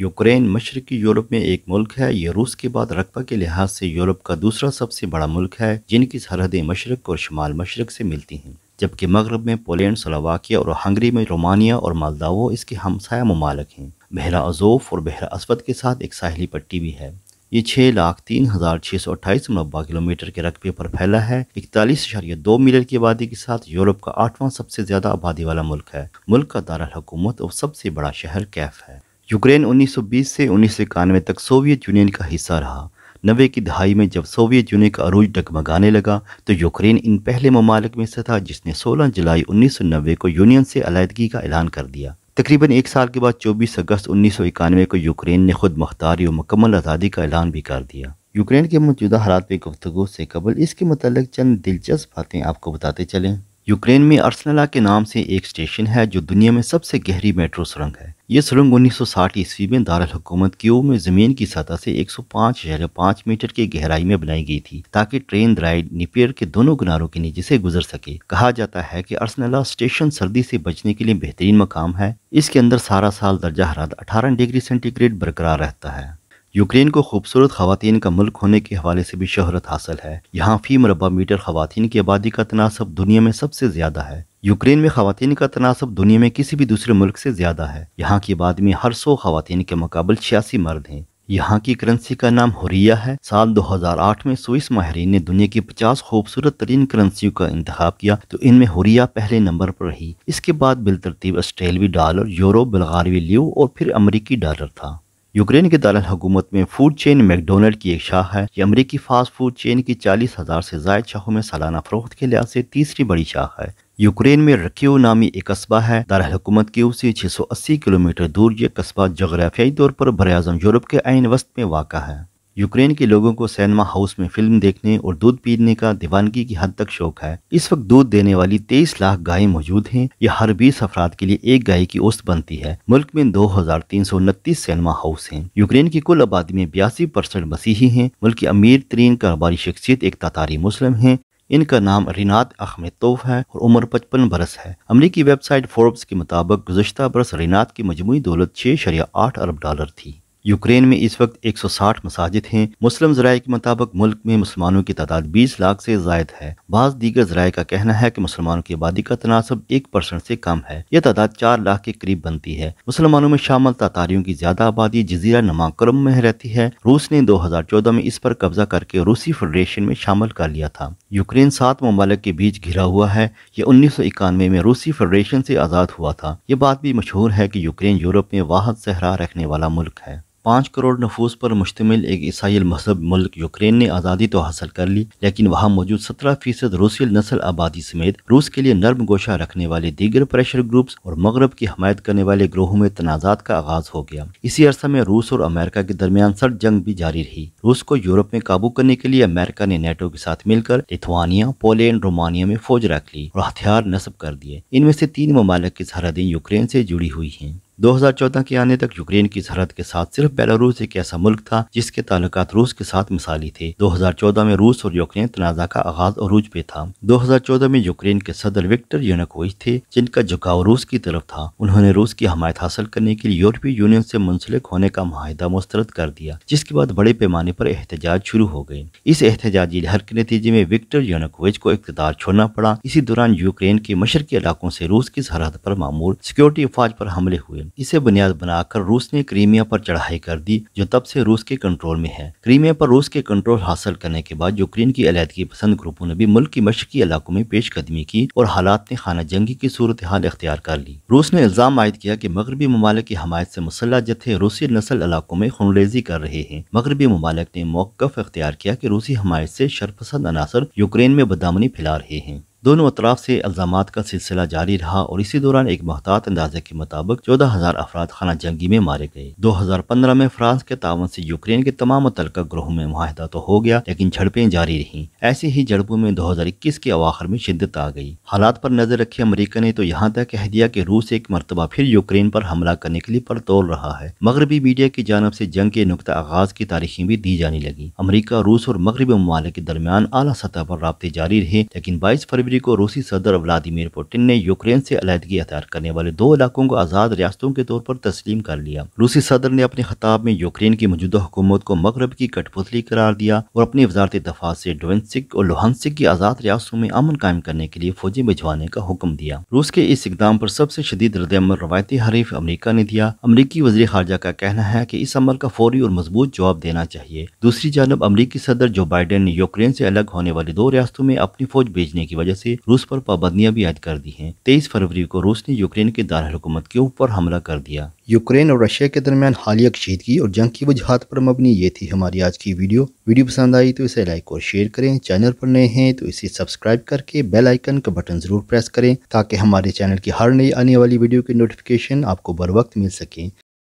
Ukraine मशरकी Europe में एक मुल्क है यह रूस के बाद रकबा के लिहाज से यूरोप का दूसरा सबसे बड़ा मुल्क है जिनकी सरहदें मशरक और शुमाल मशरक से मिलती हैं जबकि मगरब में पोलैंड सलोवाकिया और हंगरी में रोमानिया और मालदावो इसके हमसाया ममालक हैं बहरा अजोफ और बहरा असवद के साथ एक साहली पट्टी भी है ये छः लाख तीन हज़ार छः सौ अट्ठाईस मुबा किलोमीटर के रकबे पर फैला है इकतालीस अशारिया दो मिलियन की आबादी के साथ यूरोप का आठवां सबसे ज़्यादा आबादी वाला मुल्क है मुल्क का दारकूमत और सबसे बड़ा शहर कैफ है यूक्रेन 1920 से उन्नीस तक सोवियत यूनियन का हिस्सा रहा नबे की दहाई में जब सोवियत यूनियन का अरूज डगमगाने लगा तो यूक्रेन इन पहले ममालिक में से था जिसने 16 जुलाई 1990 को यूनियन से अलीहदगी का ऐलान कर दिया तकरीबन एक साल के बाद 24 अगस्त उन्नीस को यूक्रेन ने खुद मुख्तारी और मुकम्मल आज़ादी का ऐलान भी कर दिया यूक्रेन के मौजूदा हालात में गुफ्तु से कबल इसके मतलब चंद दिलचस्प बातें आपको बताते चलें यूक्रेन में अर्सनला के नाम से एक स्टेशन है जो दुनिया में सबसे गहरी मेट्रो सुरंग है ये सुरंग 1960 ईस्वी में दारुल हुकूमत ओर में ज़मीन की सतह से 105.5 मीटर की गहराई में बनाई गई थी ताकि ट्रेन राइड निपेयर के दोनों किनारों के नीचे से गुजर सके कहा जाता है कि अर्सनला स्टेशन सर्दी से बचने के लिए बेहतरीन मकाम है इसके अंदर सारा साल दर्जा हरात अठारह डिग्री सेंटीग्रेड बरकरार रहता है यूक्रेन को खूबसूरत खातन का मुल्क होने के हवाले से भी शहरत हासिल है यहाँ फी मरबा मीटर खातन की आबादी का तनासब दुनिया में सबसे ज़्यादा है यूक्रेन में खातन का तनासब दुनिया में किसी भी दूसरे मुल्क से ज्यादा है यहाँ की आबादी में हर सौ खातन के मुकाबल छियासी मर्द हैं यहाँ की करेंसी का नाम हुरिया है साल 2008 में स्विस माहरीन ने दुनिया की 50 खूबसूरत तरीन करेंसियों का इंतब किया तो इनमें हुरिया पहले नंबर पर रही इसके बाद बिलतरतीब आस्ट्रेलवी डॉलर यूरो बलगारवी लियो और फिर अमरीकी डॉलर था यूक्रेन के दालाल हुकूमत में फूड चेन मैकडोनल्ड की एक शाह है ये अमरीकी फास्ट फूड चेन की चालीस हजार से जायद शाहों में सालाना फरोख्त के लिहाज से तीसरी बड़ी शाह है यूक्रेन में रकियो नामी एक कस्बा है दारकूमत छह से अस्सी किलोमीटर दूर ये कस्बा जगराफियाई तौर पर बरआज़म यूरोप के आइन वस्त में वाक़ है यूक्रेन के लोगों को सैनमा हाउस में फिल्म देखने और दूध पीने का दीवानगी की हद तक शौक है इस वक्त दूध देने वाली तेईस लाख गाय मौजूद हैं यह हर बीस अफराद के लिए एक गाय की औसत बनती है मुल्क में दो हजार तीन सौ उनतीस सैनमा हाउस है यूक्रेन की कुल आबादी में बयासी परसेंट मसीही है मुल्क की अमीर तरीन कारोबारी शख्सियत एक तातारी मुस्लिम है इनका नाम रिनात अहमेतोव है और उम्र पचपन बरस है अमरीकी वेबसाइट फोर्ब्स के मुताबिक गुजशत बरस रिनात की मजमू दौलत छः शरिया आठ अरब डॉलर थी यूक्रेन में इस वक्त 160 मसाजिद हैं मुस्लिम जराये के मुताबिक मुल्क में मुसलमानों की तादाद 20 लाख से जायद है बाज दीगर जराये का कहना है कि मुसलमानों की आबादी का तनासब एक परसेंट से कम है यह तादाद चार लाख के करीब बनती है मुसलमानों में शामिल तातारियों की ज्यादा आबादी जजीरा नमा क्रम में रहती है रूस ने दो हजार चौदह में इस पर कब्जा करके रूसी फेडरेशन में शामिल कर लिया था यूक्रेन सात ममालक के बीच घिरा हुआ है यह उन्नीस सौ इक्यानवे में रूसी फेडरेशन से आज़ाद हुआ था यह बात भी मशहूर है कि यूक्रेन यूरोप में वाहद सहरा रखने वाला मुल्क है पाँच करोड़ नफूस पर मुश्तमिल एक ईसाई मजहब मुल्क यूक्रेन ने आज़ादी तो हासिल कर ली लेकिन वहाँ मौजूद सत्रह फीसद रूसी नस्ल आबादी समेत रूस के लिए नर्म गोशा रखने वाले दीगर प्रेशर ग्रुप्स और मगरब की हमायत करने वाले ग्रोहों में तनाजात का आगाज हो गया इसी अरसा में रूस और अमेरिका के दरमियान सर्द जंग भी जारी रही रूस को यूरोप में काबू करने के लिए अमेरिका ने नेटो के साथ मिलकर लिथुआनिया पोलैंड रोमानिया में फौज रख ली और हथियार नस्ब कर दिए इनमें से तीन ममालक की सरहदें यूक्रेन से जुड़ी हुई हैं 2014 के आने तक यूक्रेन की सरहद के साथ सिर्फ बेलारूस एक ऐसा मुल्क था जिसके ताल्लुक रूस के साथ मिसाली थे 2014 में रूस और यूक्रेन तनाजा का आगाज अरूज पे था 2014 में यूक्रेन के सदर विक्टर यूनकोइ थे जिनका झुकाव रूस की तरफ था उन्होंने रूस की हमायत हासिल करने के लिए यूरोपीय यूनियन से मुंसलिक होने का माहिदा मुस्तरद कर दिया जिसके बाद बड़े पैमाने पर एहतजाज शुरू हो गए इस एहतजाजी लहर के नतीजे में विक्टर यूनकोविच को इकतदार छोड़ना पड़ा इसी दौरान यूक्रेन के मशरकी इलाकों से रूस की सरहद पर मामूल सिक्योरिटी अफवाज पर हमले हुए इसे बुनियाद बनाकर रूस ने क्रीमिया पर चढ़ाई कर दी जो तब से रूस के कंट्रोल में है क्रीमिया पर रूस के कंट्रोल हासिल करने के बाद यूक्रेन की अलहदगी पसंद ग्रुपों ने भी मुल्क की मशकी इलाकों में पेश कदमी की और हालात ने खाना जंगी की सूरत हाल इख्तियार कर ली रूस ने इल्जाम आयद किया कि मगरबी ममालिक की हमायत से मुसल्ह जत्थे रूसी नस्ल इलाकों में खनरेजी कर रहे हैं मगरबी ममालिक ने मौकफ इख्तियार किया कि रूसी हमायत से शरपसंद अनासर यूक्रेन में बदामनी फैला रहे हैं दोनों अतराफ से इल्जाम का सिलसिला जारी रहा और इसी दौरान एक महतात अंदाजे के मुताबिक चौदह हजार अफराद खाना जंगी में मारे गए दो हजार पंद्रह में फ्रांस के तावन से यूक्रेन के तमाम मुतलका ग्रोहों में माहिदा तो हो गया लेकिन झड़पें जारी रही ऐसे ही झड़पों में दो हजार इक्कीस के अवाखर में शिदत आ गई हालात पर नजर रखे अमरीका ने तो यहाँ तक कह दिया की रूस एक मरतबा फिर यूक्रेन पर हमला करने के लिए परतोल रहा है मगरबी मीडिया की जानब से जंग के नुकता आगाज की तारीखें भी दी जाने लगी अमरीका रूस और मगरबी ममालिक के दरमियान अली सतह पर रबते जारी रहे लेकिन बाईस फरवरी यूवी को रूसी सदर व्लादिमीर पुतिन ने यूक्रेन से अलीहदगी अख्तियार करने वाले दो इलाकों को आज़ाद रियासतों के तौर पर तस्लीम कर लिया रूसी सदर ने अपने खताब में यूक्रेन की मौजूदा हुकूमत को मगरब की कठपुतली करार दिया और अपनी वजारत दफा से डोवेंसिक और लोहानसिक की आज़ाद रियासतों में अमन कायम करने के लिए फौजी भिजवाने का हुक्म दिया रूस के इस इकदाम पर सबसे शदीद रदमल रवायती हरीफ अमरीका ने दिया अमरीकी वजी खारजा का कहना है की इस अमल का फौरी और मजबूत जवाब देना चाहिए दूसरी जानब अमरीकी सदर जो बाइडन ने यूक्रेन से अलग होने वाली दो रियासतों में अपनी फौज भेजने की वजह से रूस पर पाबंदियां भी आयद कर दी हैं तेईस फरवरी को रूस ने यूक्रेन के दारकूमत के ऊपर हमला कर दिया यूक्रेन और रशिया के दरमियान हालिया कशीदगी और जंग की वजहत पर मबनी ये थी हमारी आज की वीडियो वीडियो पसंद आई तो इसे लाइक और शेयर करें चैनल पर नए हैं तो इसे सब्सक्राइब करके बेल आइकन का बटन जरूर प्रेस करें ताकि हमारे चैनल की हर नई आने वाली वीडियो की नोटिफिकेशन आपको बर वक्त मिल सके